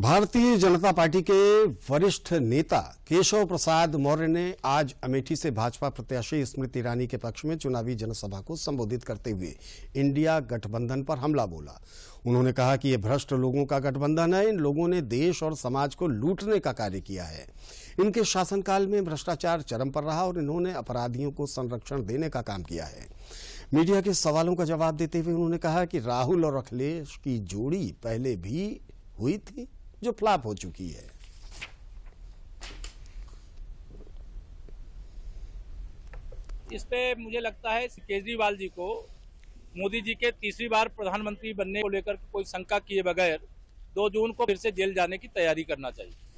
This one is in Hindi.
भारतीय जनता पार्टी के वरिष्ठ नेता केशव प्रसाद मौर्य ने आज अमेठी से भाजपा प्रत्याशी स्मृति ईरानी के पक्ष में चुनावी जनसभा को संबोधित करते हुए इंडिया गठबंधन पर हमला बोला उन्होंने कहा कि ये भ्रष्ट लोगों का गठबंधन है इन लोगों ने देश और समाज को लूटने का कार्य किया है इनके शासनकाल में भ्रष्टाचार चरम पर रहा और इन्होंने अपराधियों को संरक्षण देने का काम किया है मीडिया के सवालों का जवाब देते हुए उन्होंने कहा कि राहुल और अखिलेश की जोड़ी पहले भी हुई थी जो फ्लॉप हो चुकी है इस पे मुझे लगता है केजरीवाल जी को मोदी जी के तीसरी बार प्रधानमंत्री बनने को लेकर कोई शंका किए बगैर दो जून को फिर से जेल जाने की तैयारी करना चाहिए